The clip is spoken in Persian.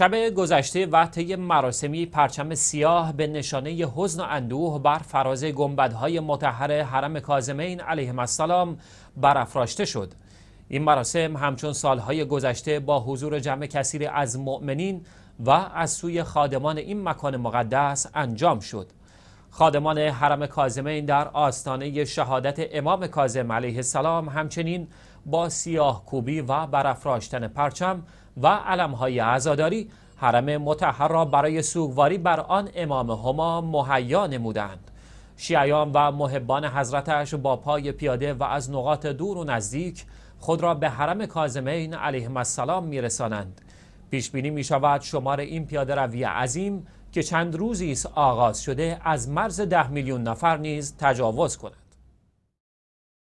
شب گذشته و طی مراسمی پرچم سیاه به نشانه حزن و اندوه بر فراز گنبدهای متحر حرم کازمین علیهم السلام برافراشته شد این مراسم همچون سالهای گذشته با حضور جمع کثیر از مؤمنین و از سوی خادمان این مکان مقدس انجام شد خادمان حرم کازمین در آستانه شهادت امام کازم علیه السلام همچنین با سیاه کوبی و برافراشتن پرچم و علمهای عزاداری حرم متحر را برای سوگواری بر آن امام هما مهیا نمودند شیعیان و محبان حضرتش با پای پیاده و از نقاط دور و نزدیک خود را به حرم کازمین علیه السلام میرسانند پیش بینی می شود شمار این پیاده روی عظیم که چند روزی است آغاز شده از مرز ده میلیون نفر نیز تجاوز کند